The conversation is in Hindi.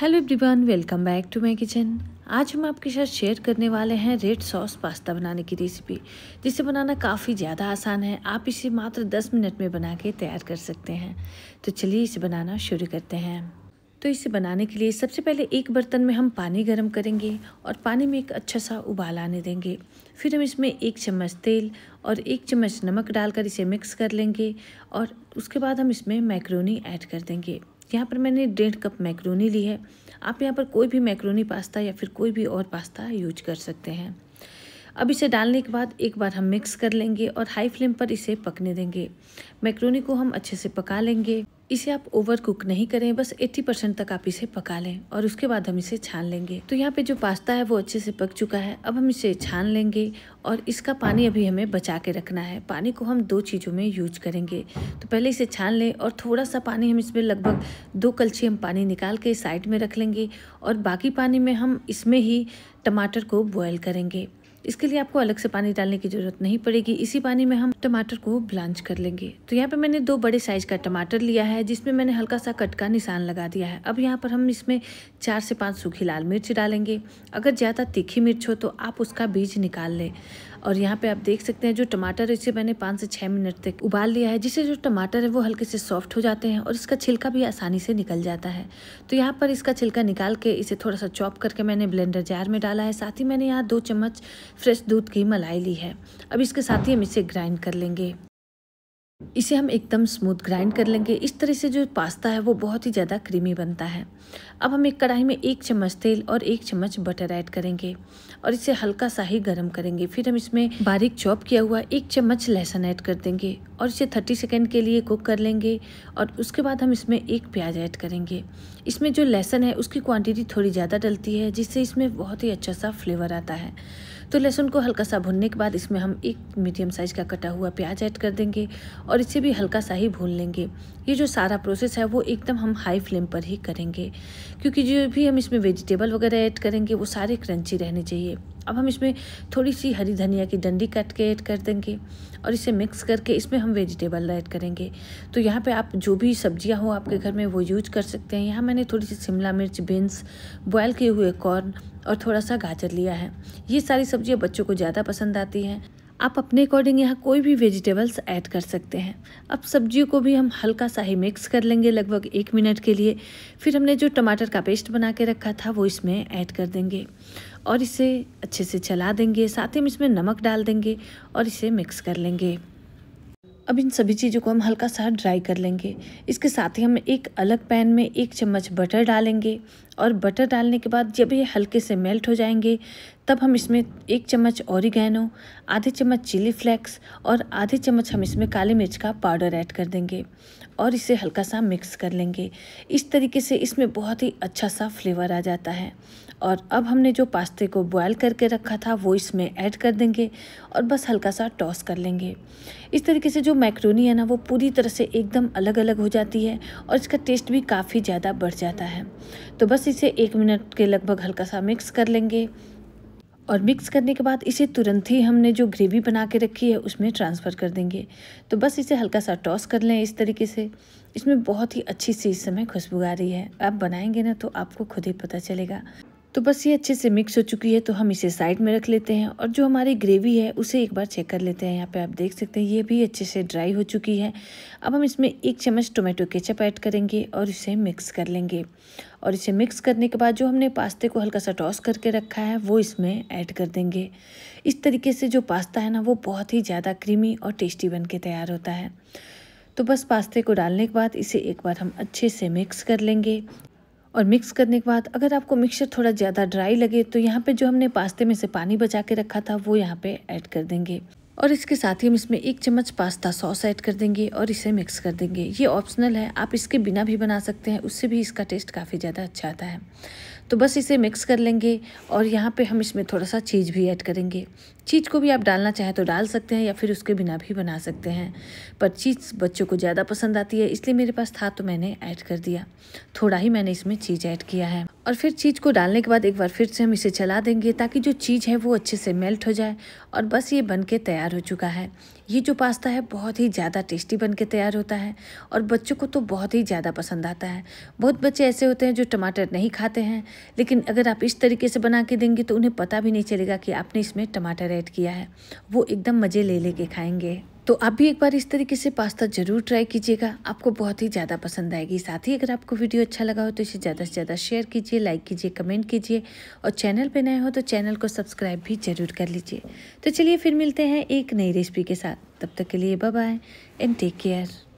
hello everyone welcome back to my kitchen आज हम आपके साथ शेयर करने वाले हैं रेड सॉस पास्ता बनाने की रेसिपी जिसे बनाना काफ़ी ज़्यादा आसान है आप इसे मात्र 10 मिनट में बना के तैयार कर सकते हैं तो चलिए इसे बनाना शुरू करते हैं तो इसे बनाने के लिए सबसे पहले एक बर्तन में हम पानी गर्म करेंगे और पानी में एक अच्छा सा उबाल आने देंगे फिर हम इसमें एक चम्मच तेल और एक चम्मच नमक डालकर इसे मिक्स कर लेंगे और उसके बाद हम इसमें मैक्रोनी ऐड कर देंगे यहाँ पर मैंने डेढ़ कप मैक्रोनी ली है आप यहाँ पर कोई भी मैक्रोनी पास्ता या फिर कोई भी और पास्ता यूज कर सकते हैं अब इसे डालने के बाद एक बार हम मिक्स कर लेंगे और हाई फ्लेम पर इसे पकने देंगे मैक्रोनी को हम अच्छे से पका लेंगे इसे आप ओवर कुक नहीं करें बस 80 परसेंट तक आप इसे पका लें और उसके बाद हम इसे छान लेंगे तो यहाँ पे जो पास्ता है वो अच्छे से पक चुका है अब हम इसे छान लेंगे और इसका पानी अभी हमें बचा के रखना है पानी को हम दो चीज़ों में यूज करेंगे तो पहले इसे छान लें और थोड़ा सा पानी हम इसमें लगभग दो कलछी हम पानी निकाल के साइड में रख लेंगे और बाकी पानी में हम इसमें ही टमाटर को बॉयल करेंगे इसके लिए आपको अलग से पानी डालने की ज़रूरत नहीं पड़ेगी इसी पानी में हम टमाटर को ब्लांच कर लेंगे तो यहाँ पे मैंने दो बड़े साइज का टमाटर लिया है जिसमें मैंने हल्का सा कट का निशान लगा दिया है अब यहाँ पर हम इसमें चार से पाँच सूखी लाल मिर्च डालेंगे अगर ज़्यादा तीखी मिर्च हो तो आप उसका बीज निकाल लें और यहाँ पे आप देख सकते हैं जो टमाटर है इसे मैंने पाँच से छः मिनट तक उबाल लिया है जिससे जो टमाटर है वो हल्के से सॉफ्ट हो जाते हैं और इसका छिलका भी आसानी से निकल जाता है तो यहाँ पर इसका छिलका निकाल के इसे थोड़ा सा चॉप करके मैंने ब्लेंडर जार में डाला है साथ ही मैंने यहाँ दो चम्मच फ्रेश दूध की मलाई ली है अब इसके साथ ही हम इसे ग्राइंड कर लेंगे इसे हम एकदम स्मूथ ग्राइंड कर लेंगे इस तरह से जो पास्ता है वो बहुत ही ज़्यादा क्रीमी बनता है अब हम एक कढ़ाई में एक चम्मच तेल और एक चम्मच बटर ऐड करेंगे और इसे हल्का सा ही गर्म करेंगे फिर हम इसमें बारीक चॉप किया हुआ एक चम्मच लहसुन ऐड कर देंगे और इसे थर्टी सेकेंड के लिए कुक कर लेंगे और उसके बाद हम इसमें एक प्याज ऐड करेंगे इसमें जो लहसुन है उसकी क्वांटिटी थोड़ी ज़्यादा डलती है जिससे इसमें बहुत ही अच्छा सा फ्लेवर आता है तो लहसुन को हल्का सा भुनने के बाद इसमें हम एक मीडियम साइज़ का कटा हुआ प्याज ऐड कर देंगे और इसे भी हल्का सा ही भून लेंगे ये जो सारा प्रोसेस है वो एकदम हम हाई फ्लेम पर ही करेंगे क्योंकि जो भी हम इसमें वेजिटेबल वगैरह ऐड करेंगे वो सारे क्रंची रहने चाहिए अब हम इसमें थोड़ी सी हरी धनिया की डंडी कट के ऐड कर देंगे और इसे मिक्स करके इसमें हम वेजिटेबल ऐड करेंगे तो यहाँ पे आप जो भी सब्जियाँ हो आपके घर में वो यूज कर सकते हैं यहाँ मैंने थोड़ी सी शिमला मिर्च बीन्स बॉयल किए हुए कॉर्न और थोड़ा सा गाजर लिया है ये सारी सब्जियाँ बच्चों को ज़्यादा पसंद आती हैं आप अपने अकॉर्डिंग यहाँ कोई भी वेजिटेबल्स ऐड कर सकते हैं अब सब्जियों को भी हम हल्का सा ही मिक्स कर लेंगे लगभग एक मिनट के लिए फिर हमने जो टमाटर का पेस्ट बना के रखा था वो इसमें ऐड कर देंगे और इसे अच्छे से चला देंगे साथ ही हम इसमें नमक डाल देंगे और इसे मिक्स कर लेंगे अब इन सभी चीज़ों को हम हल्का सा ड्राई कर लेंगे इसके साथ ही हम एक अलग पैन में एक चम्मच बटर डालेंगे और बटर डालने के बाद जब ये हल्के से मेल्ट हो जाएंगे तब हम इसमें एक चम्मच औरिगैनो आधे चम्मच चिली फ्लेक्स और आधे चम्मच हम इसमें काली मिर्च का पाउडर ऐड कर देंगे और इसे हल्का सा मिक्स कर लेंगे इस तरीके से इसमें बहुत ही अच्छा सा फ्लेवर आ जाता है और अब हमने जो पास्ते को बॉयल करके रखा था वो इसमें ऐड कर देंगे और बस हल्का सा टॉस कर लेंगे इस तरीके से जो मैक्रोनी है ना वो पूरी तरह से एकदम अलग अलग हो जाती है और इसका टेस्ट भी काफ़ी ज़्यादा बढ़ जाता है तो बस इसे एक मिनट के लगभग हल्का सा मिक्स कर लेंगे और मिक्स करने के बाद इसे तुरंत ही हमने जो ग्रेवी बना के रखी है उसमें ट्रांसफ़र कर देंगे तो बस इसे हल्का सा टॉस कर लें इस तरीके से इसमें बहुत ही अच्छी सी इस समय खुशबू आ रही है आप बनाएंगे ना तो आपको खुद ही पता चलेगा तो बस ये अच्छे से मिक्स हो चुकी है तो हम इसे साइड में रख लेते हैं और जो हमारी ग्रेवी है उसे एक बार चेक कर लेते हैं यहाँ पे आप देख सकते हैं ये भी अच्छे से ड्राई हो चुकी है अब हम इसमें एक चम्मच टोमेटो केचप ऐड करेंगे और इसे मिक्स कर लेंगे और इसे मिक्स करने के बाद जो हमने पास्ते को हल्का सा टॉस करके रखा है वो इसमें ऐड कर देंगे इस तरीके से जो पास्ता है ना वो बहुत ही ज़्यादा क्रीमी और टेस्टी बन के तैयार होता है तो बस पास्ते को डालने के बाद इसे एक बार हम अच्छे से मिक्स कर लेंगे और मिक्स करने के बाद अगर आपको मिक्सचर थोड़ा ज़्यादा ड्राई लगे तो यहाँ पे जो हमने पास्ते में से पानी बचा के रखा था वो यहाँ पे ऐड कर देंगे और इसके साथ ही हम इसमें एक चम्मच पास्ता सॉस ऐड कर देंगे और इसे मिक्स कर देंगे ये ऑप्शनल है आप इसके बिना भी बना सकते हैं उससे भी इसका टेस्ट काफ़ी ज़्यादा अच्छा आता है तो बस इसे मिक्स कर लेंगे और यहाँ पे हम इसमें थोड़ा सा चीज़ भी ऐड करेंगे चीज़ को भी आप डालना चाहें तो डाल सकते हैं या फिर उसके बिना भी बना सकते हैं पर चीज़ बच्चों को ज़्यादा पसंद आती है इसलिए मेरे पास था तो मैंने ऐड कर दिया थोड़ा ही मैंने इसमें चीज़ ऐड किया है और फिर चीज़ को डालने के बाद एक बार फिर से हम इसे चला देंगे ताकि जो चीज़ है वो अच्छे से मेल्ट हो जाए और बस ये बन के तैयार हो चुका है ये जो पास्ता है बहुत ही ज़्यादा टेस्टी बन के तैयार होता है और बच्चों को तो बहुत ही ज़्यादा पसंद आता है बहुत बच्चे ऐसे होते हैं जो टमाटर नहीं खाते हैं लेकिन अगर आप इस तरीके से बना के देंगे तो उन्हें पता भी नहीं चलेगा कि आपने इसमें टमाटर ऐड किया है वो एकदम मज़े ले लेके खाएंगे तो आप भी एक बार इस तरीके से पास्ता ज़रूर ट्राई कीजिएगा आपको बहुत ही ज़्यादा पसंद आएगी साथ ही अगर आपको वीडियो अच्छा लगा हो तो इसे ज़्यादा से ज़्यादा शेयर कीजिए लाइक कीजिए कमेंट कीजिए और चैनल पर नए हो तो चैनल को सब्सक्राइब भी ज़रूर कर लीजिए तो चलिए फिर मिलते हैं एक नई रेसिपी के साथ तब तक के लिए बाय एंड टेक केयर